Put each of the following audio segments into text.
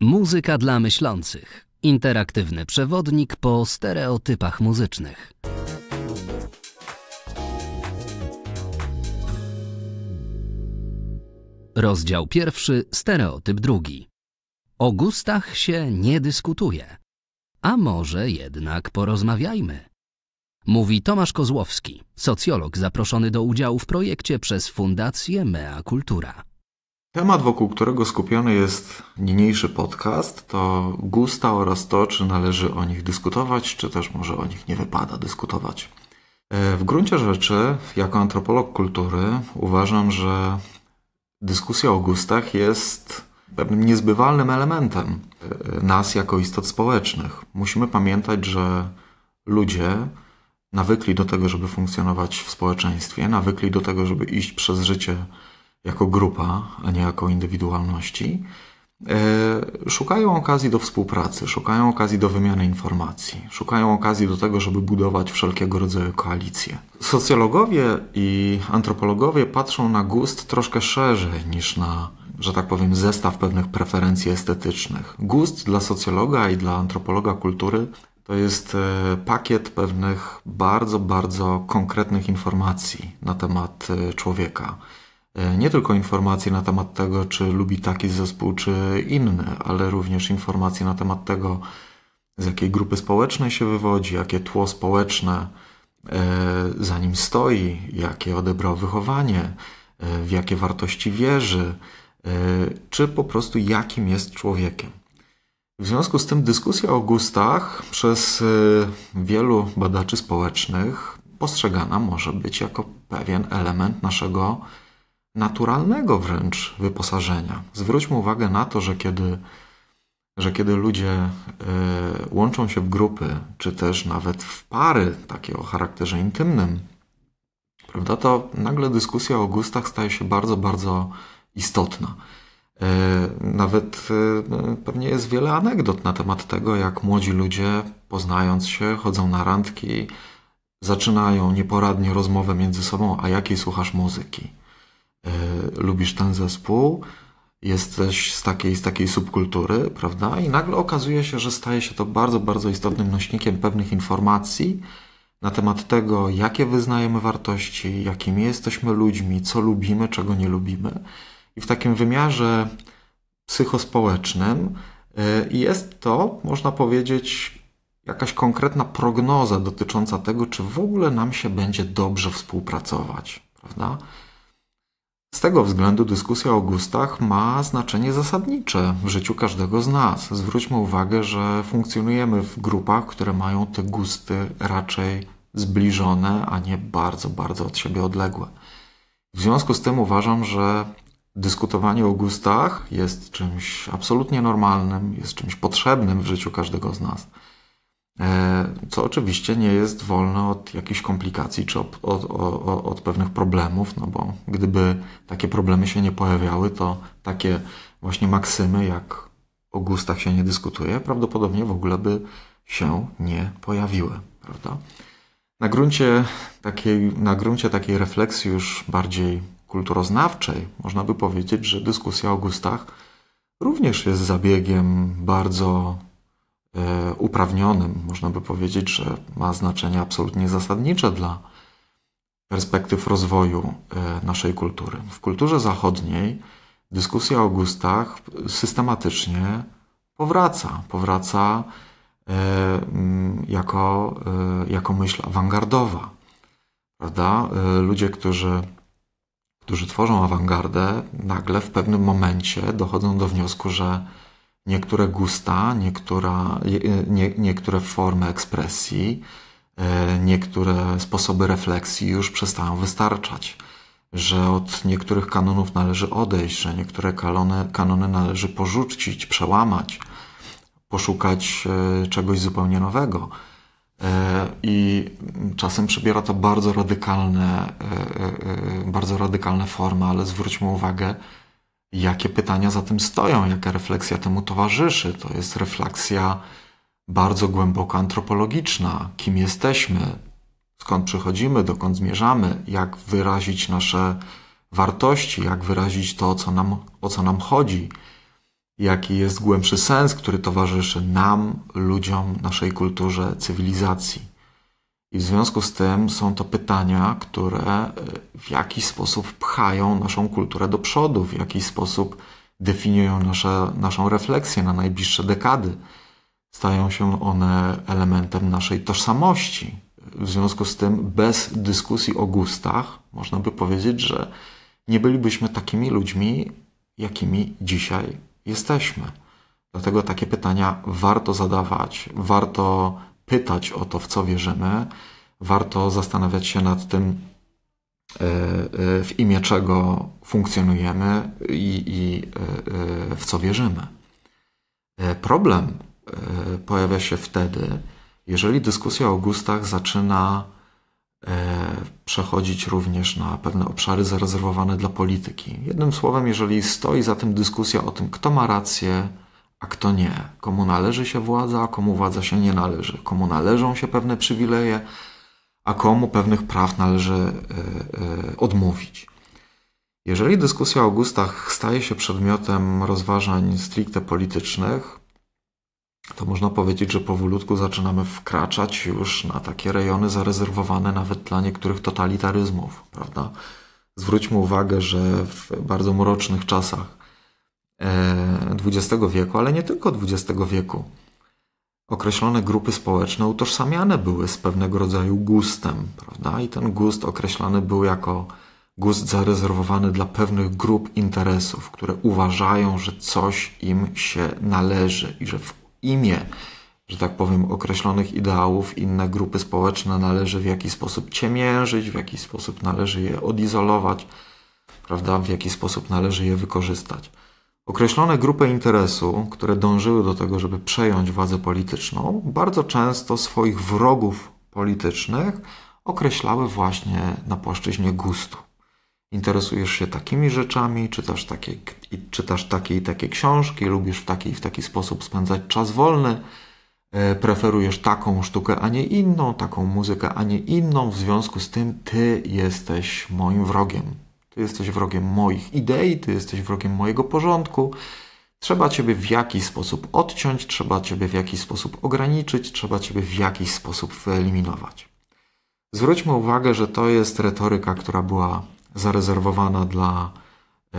Muzyka dla myślących. Interaktywny przewodnik po stereotypach muzycznych. Rozdział pierwszy, stereotyp drugi. O gustach się nie dyskutuje. A może jednak porozmawiajmy? Mówi Tomasz Kozłowski, socjolog zaproszony do udziału w projekcie przez Fundację Mea Kultura. Temat, wokół którego skupiony jest niniejszy podcast, to gusta oraz to, czy należy o nich dyskutować, czy też może o nich nie wypada dyskutować. E, w gruncie rzeczy, jako antropolog kultury, uważam, że dyskusja o gustach jest pewnym niezbywalnym elementem e, nas jako istot społecznych. Musimy pamiętać, że ludzie nawykli do tego, żeby funkcjonować w społeczeństwie, nawykli do tego, żeby iść przez życie jako grupa, a nie jako indywidualności, e, szukają okazji do współpracy, szukają okazji do wymiany informacji, szukają okazji do tego, żeby budować wszelkiego rodzaju koalicje. Socjologowie i antropologowie patrzą na gust troszkę szerzej niż na, że tak powiem, zestaw pewnych preferencji estetycznych. Gust dla socjologa i dla antropologa kultury to jest e, pakiet pewnych bardzo, bardzo konkretnych informacji na temat e, człowieka. E, nie tylko informacje na temat tego, czy lubi taki zespół, czy inny, ale również informacje na temat tego, z jakiej grupy społecznej się wywodzi, jakie tło społeczne e, za nim stoi, jakie odebrał wychowanie, e, w jakie wartości wierzy, czy po prostu jakim jest człowiekiem. W związku z tym dyskusja o gustach przez wielu badaczy społecznych postrzegana może być jako pewien element naszego naturalnego wręcz wyposażenia. Zwróćmy uwagę na to, że kiedy, że kiedy ludzie e, łączą się w grupy, czy też nawet w pary, takie o charakterze intymnym, prawda, to nagle dyskusja o gustach staje się bardzo, bardzo istotna. E, nawet e, pewnie jest wiele anegdot na temat tego, jak młodzi ludzie, poznając się, chodzą na randki, zaczynają nieporadnie rozmowę między sobą, a jakiej słuchasz muzyki lubisz ten zespół, jesteś z takiej, z takiej subkultury, prawda? I nagle okazuje się, że staje się to bardzo, bardzo istotnym nośnikiem pewnych informacji na temat tego, jakie wyznajemy wartości, jakimi jesteśmy ludźmi, co lubimy, czego nie lubimy. I w takim wymiarze psychospołecznym y, jest to, można powiedzieć, jakaś konkretna prognoza dotycząca tego, czy w ogóle nam się będzie dobrze współpracować, prawda? Z tego względu dyskusja o gustach ma znaczenie zasadnicze w życiu każdego z nas. Zwróćmy uwagę, że funkcjonujemy w grupach, które mają te gusty raczej zbliżone, a nie bardzo, bardzo od siebie odległe. W związku z tym uważam, że dyskutowanie o gustach jest czymś absolutnie normalnym, jest czymś potrzebnym w życiu każdego z nas. E, co oczywiście nie jest wolne od jakichś komplikacji czy od, od, od, od, pewnych problemów, no bo gdyby takie problemy się nie pojawiały, to takie właśnie maksymy, jak o gustach się nie dyskutuje, prawdopodobnie w ogóle by się nie pojawiły, prawda? Na gruncie takiej, na gruncie takiej refleksji już bardziej kulturoznawczej można by powiedzieć, że dyskusja o gustach również jest zabiegiem bardzo E, uprawnionym, można by powiedzieć, że ma znaczenie absolutnie zasadnicze dla perspektyw rozwoju e, naszej kultury. W kulturze zachodniej dyskusja o gustach systematycznie powraca. Powraca e, jako, jako myśl awangardowa. Prawda? Ludzie, którzy, którzy tworzą awangardę, nagle w pewnym momencie dochodzą do wniosku, że niektóre gusta, niektóra, y, nie, niektóre formy ekspresji, y, niektóre sposoby refleksji już przestają wystarczać, że od niektórych kanonów należy odejść, że niektóre kanony, kanony należy porzucić, przełamać, poszukać y, czegoś zupełnie nowego. I czasem przybiera to bardzo radykalne, bardzo radykalne formy, ale zwróćmy uwagę, Jakie pytania za tym stoją, jaka refleksja temu towarzyszy? To jest refleksja bardzo głęboko antropologiczna. Kim jesteśmy, skąd przychodzimy, dokąd zmierzamy, jak wyrazić nasze wartości, jak wyrazić to, co nam, o co nam chodzi, jaki jest głębszy sens, który towarzyszy nam, ludziom, naszej kulturze, cywilizacji. I w związku z tym są to pytania, które e, w jakiś sposób pchają naszą kulturę do przodu, w jakiś sposób definiują nasze, naszą refleksję na najbliższe dekady. Stają się one elementem naszej tożsamości. W związku z tym, bez dyskusji o gustach, można by powiedzieć, że nie bylibyśmy takimi ludźmi, jakimi dzisiaj jesteśmy. Dlatego takie pytania warto zadawać, warto pytać o to, w co wierzymy, warto zastanawiać się nad tym, e, e, w imię czego funkcjonujemy i, i e, w co wierzymy. Problem pojawia się wtedy, jeżeli dyskusja o gustach zaczyna przechodzić również na pewne obszary zarezerwowane dla polityki. Jednym słowem, jeżeli stoi za tym dyskusja o tym, kto ma rację, a kto nie, komu należy się władza, a komu władza się nie należy, komu należą się pewne przywileje, a komu pewnych praw należy e, e, odmówić. Jeżeli dyskusja o gustach staje się przedmiotem rozważań stricte politycznych, to można powiedzieć, że powolutku zaczynamy wkraczać już na takie rejony zarezerwowane nawet dla niektórych totalitaryzmów, prawda? Zwróćmy uwagę, że w bardzo mrocznych czasach XX e, wieku, ale nie tylko XX wieku. Określone grupy społeczne utożsamiane były z pewnego rodzaju gustem, prawda? I ten gust określany był jako gust zarezerwowany dla pewnych grup interesów, które uważają, że coś im się należy i że w imię, że tak powiem, określonych ideałów inne grupy społeczne należy w jakiś sposób ciemiężyć, w jakiś sposób należy je odizolować, prawda? W jaki sposób należy je wykorzystać. Określone grupy interesu, które dążyły do tego, żeby przejąć władzę polityczną, bardzo często swoich wrogów politycznych określały właśnie na płaszczyźnie gustu. Interesujesz się takimi rzeczami, czytasz takie, czytasz takie i takie książki, lubisz w taki i w taki sposób spędzać czas wolny, e, preferujesz taką sztukę, a nie inną, taką muzykę, a nie inną, w związku z tym ty jesteś moim wrogiem. Ty jesteś wrogiem moich idei, ty jesteś wrogiem mojego porządku. Trzeba Ciebie w jakiś sposób odciąć, trzeba Ciebie w jakiś sposób ograniczyć, trzeba Ciebie w jakiś sposób wyeliminować. Zwróćmy uwagę, że to jest retoryka, która była zarezerwowana dla e,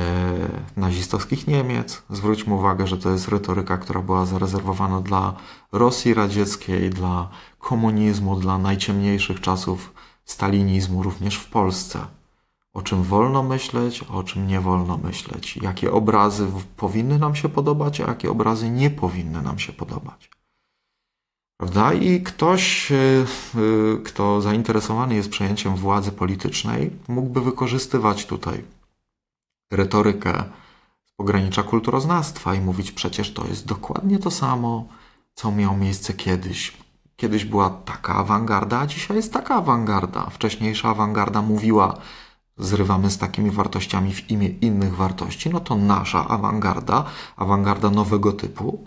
nazistowskich Niemiec. Zwróćmy uwagę, że to jest retoryka, która była zarezerwowana dla Rosji radzieckiej, dla komunizmu, dla najciemniejszych czasów stalinizmu, również w Polsce o czym wolno myśleć, o czym nie wolno myśleć, jakie obrazy powinny nam się podobać, a jakie obrazy nie powinny nam się podobać. Prawda? I ktoś, y, y, kto zainteresowany jest przejęciem władzy politycznej, mógłby wykorzystywać tutaj retorykę z pogranicza kulturoznawstwa i mówić przecież to jest dokładnie to samo, co miało miejsce kiedyś. Kiedyś była taka awangarda, a dzisiaj jest taka awangarda. Wcześniejsza awangarda mówiła, zrywamy z takimi wartościami w imię innych wartości, no to nasza awangarda, awangarda nowego typu,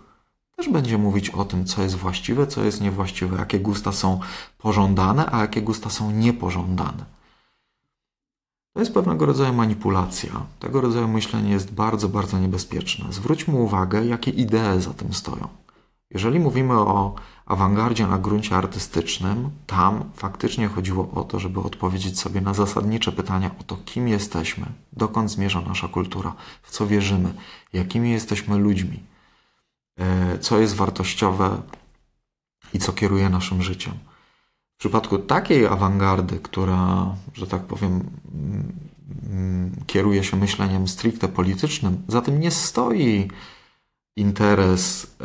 też będzie mówić o tym, co jest właściwe, co jest niewłaściwe, jakie gusta są pożądane, a jakie gusta są niepożądane. To jest pewnego rodzaju manipulacja. Tego rodzaju myślenie jest bardzo, bardzo niebezpieczne. Zwróćmy uwagę, jakie idee za tym stoją. Jeżeli mówimy o awangardzie na gruncie artystycznym, tam faktycznie chodziło o to, żeby odpowiedzieć sobie na zasadnicze pytania o to, kim jesteśmy, dokąd zmierza nasza kultura, w co wierzymy, jakimi jesteśmy ludźmi, e, co jest wartościowe i co kieruje naszym życiem. W przypadku takiej awangardy, która, że tak powiem, mm, mm, kieruje się myśleniem stricte politycznym, za tym nie stoi interes e,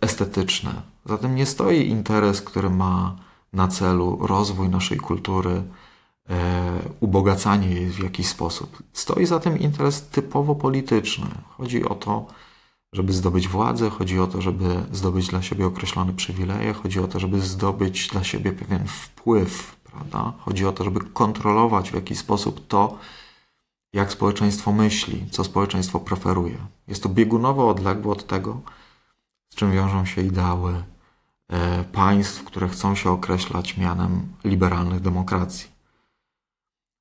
estetyczny. Zatem nie stoi interes, który ma na celu rozwój naszej kultury, e, ubogacanie jej w jakiś sposób. Stoi za tym interes typowo polityczny. Chodzi o to, żeby zdobyć władzę, chodzi o to, żeby zdobyć dla siebie określone przywileje, chodzi o to, żeby zdobyć dla siebie pewien wpływ, prawda? Chodzi o to, żeby kontrolować w jakiś sposób to, jak społeczeństwo myśli, co społeczeństwo preferuje. Jest to biegunowo odległe od tego, z czym wiążą się ideały e, państw, które chcą się określać mianem liberalnych demokracji.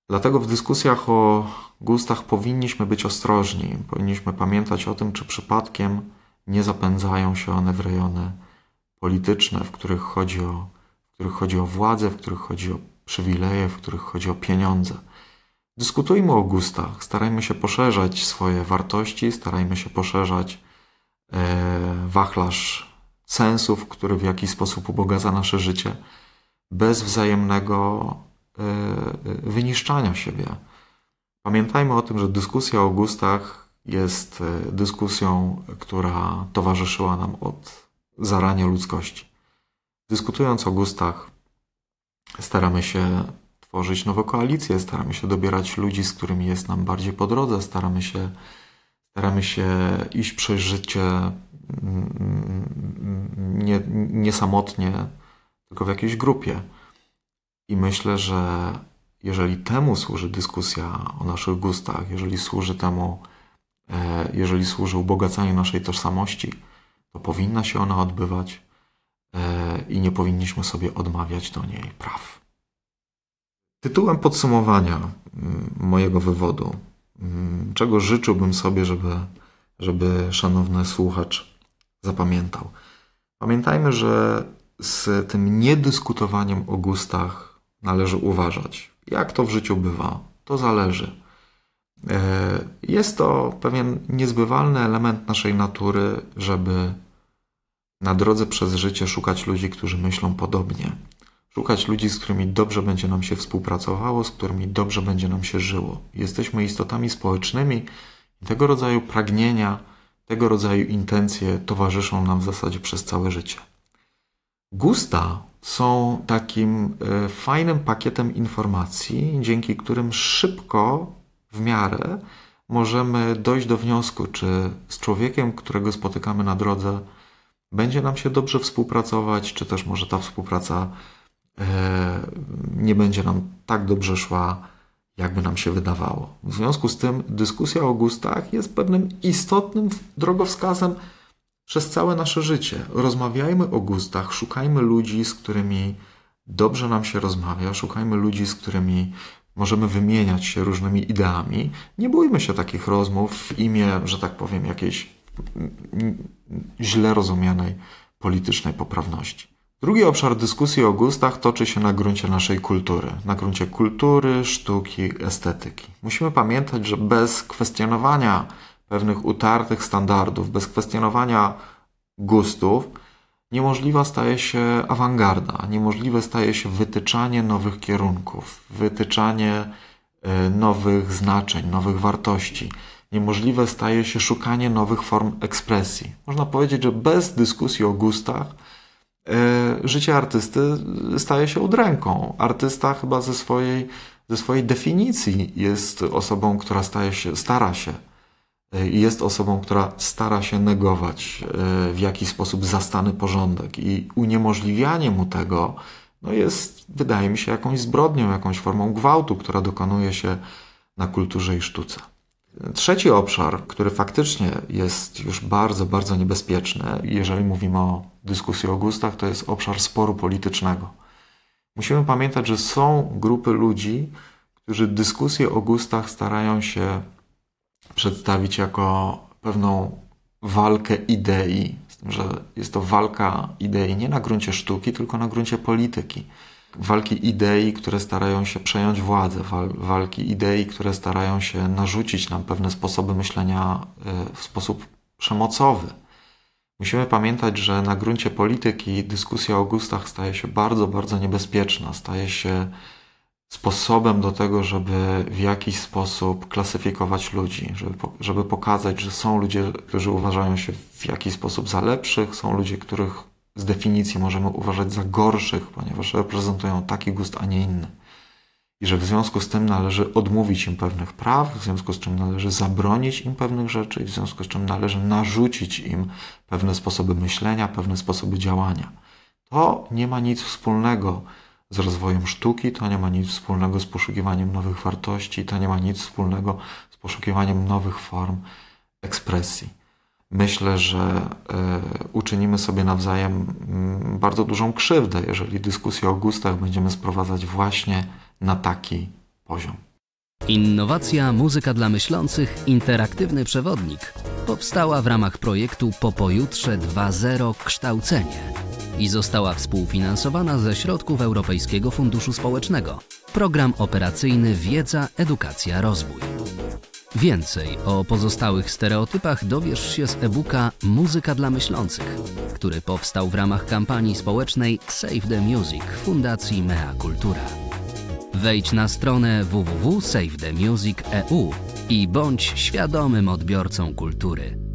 Dlatego w dyskusjach o gustach powinniśmy być ostrożni, powinniśmy pamiętać o tym, czy przypadkiem nie zapędzają się one w rejony polityczne, w których chodzi o, w których chodzi o władzę, w których chodzi o przywileje, w których chodzi o pieniądze. Dyskutujmy o gustach, starajmy się poszerzać swoje wartości, starajmy się poszerzać e, wachlarz sensów, który w jakiś sposób ubogaca nasze życie, bez wzajemnego e, e, wyniszczania siebie. Pamiętajmy o tym, że dyskusja o gustach jest dyskusją, która towarzyszyła nam od zarania ludzkości. Dyskutując o gustach, staramy się tworzyć nowe koalicje. staramy się dobierać ludzi, z którymi jest nam bardziej po drodze, staramy się, staramy się iść przez życie mm, nie, nie samotnie, tylko w jakiejś grupie. I myślę, że jeżeli temu służy dyskusja o naszych gustach, jeżeli służy temu, e, jeżeli służy ubogacaniu naszej tożsamości, to powinna się ona odbywać e, i nie powinniśmy sobie odmawiać do niej praw. Tytułem podsumowania mm, mojego wywodu, mm, czego życzyłbym sobie, żeby, żeby szanowny słuchacz zapamiętał. Pamiętajmy, że z tym niedyskutowaniem o gustach należy uważać. Jak to w życiu bywa, to zależy. E, jest to pewien niezbywalny element naszej natury, żeby na drodze przez życie szukać ludzi, którzy myślą podobnie, Szukać ludzi, z którymi dobrze będzie nam się współpracowało, z którymi dobrze będzie nam się żyło. Jesteśmy istotami społecznymi i tego rodzaju pragnienia, tego rodzaju intencje towarzyszą nam w zasadzie przez całe życie. Gusta są takim e, fajnym pakietem informacji, dzięki którym szybko, w miarę, możemy dojść do wniosku, czy z człowiekiem, którego spotykamy na drodze, będzie nam się dobrze współpracować, czy też może ta współpraca E, nie będzie nam tak dobrze szła, jakby nam się wydawało. W związku z tym dyskusja o gustach jest pewnym istotnym drogowskazem przez całe nasze życie. Rozmawiajmy o gustach, szukajmy ludzi, z którymi dobrze nam się rozmawia, szukajmy ludzi, z którymi możemy wymieniać się różnymi ideami. Nie bójmy się takich rozmów w imię, że tak powiem, jakiejś mm, źle rozumianej politycznej poprawności. Drugi obszar dyskusji o gustach toczy się na gruncie naszej kultury, na gruncie kultury, sztuki, estetyki. Musimy pamiętać, że bez kwestionowania pewnych utartych standardów, bez kwestionowania gustów, niemożliwa staje się awangarda, niemożliwe staje się wytyczanie nowych kierunków, wytyczanie e, nowych znaczeń, nowych wartości. Niemożliwe staje się szukanie nowych form ekspresji. Można powiedzieć, że bez dyskusji o gustach, E, życie artysty staje się udręką. Artysta chyba ze swojej, ze swojej definicji jest osobą, która staje się, stara się e, i jest osobą, która stara się negować e, w jakiś sposób zastany porządek i uniemożliwianie mu tego no jest, wydaje mi się, jakąś zbrodnią, jakąś formą gwałtu, która dokonuje się na kulturze i sztuce. Trzeci obszar, który faktycznie jest już bardzo, bardzo niebezpieczny, jeżeli mówimy o dyskusji o gustach, to jest obszar sporu politycznego. Musimy pamiętać, że są grupy ludzi, którzy dyskusję o gustach starają się przedstawić jako pewną walkę idei, z tym, że jest to walka idei nie na gruncie sztuki, tylko na gruncie polityki walki idei, które starają się przejąć władzę, walki idei, które starają się narzucić nam pewne sposoby myślenia e, w sposób przemocowy. Musimy pamiętać, że na gruncie polityki dyskusja o gustach staje się bardzo, bardzo niebezpieczna, staje się sposobem do tego, żeby w jakiś sposób klasyfikować ludzi, żeby, żeby pokazać, że są ludzie, którzy uważają się w jakiś sposób za lepszych, są ludzie, których z definicji możemy uważać za gorszych, ponieważ reprezentują taki gust, a nie inny. I że w związku z tym należy odmówić im pewnych praw, w związku z czym należy zabronić im pewnych rzeczy, i w związku z czym należy narzucić im pewne sposoby myślenia, pewne sposoby działania. To nie ma nic wspólnego z rozwojem sztuki, to nie ma nic wspólnego z poszukiwaniem nowych wartości, to nie ma nic wspólnego z poszukiwaniem nowych form ekspresji myślę, że e, uczynimy sobie nawzajem mm, bardzo dużą krzywdę, jeżeli dyskusję o gustach będziemy sprowadzać właśnie na taki poziom. Innowacja Muzyka dla Myślących Interaktywny Przewodnik powstała w ramach projektu Popojutrze 2.0 Kształcenie i została współfinansowana ze środków Europejskiego Funduszu Społecznego. Program operacyjny Wiedza, Edukacja, Rozwój. Więcej o pozostałych stereotypach dowiesz się z e-booka Muzyka dla myślących, który powstał w ramach kampanii społecznej Save the Music Fundacji Mea Kultura. Wejdź na stronę www.savethemusic.eu i bądź świadomym odbiorcą kultury.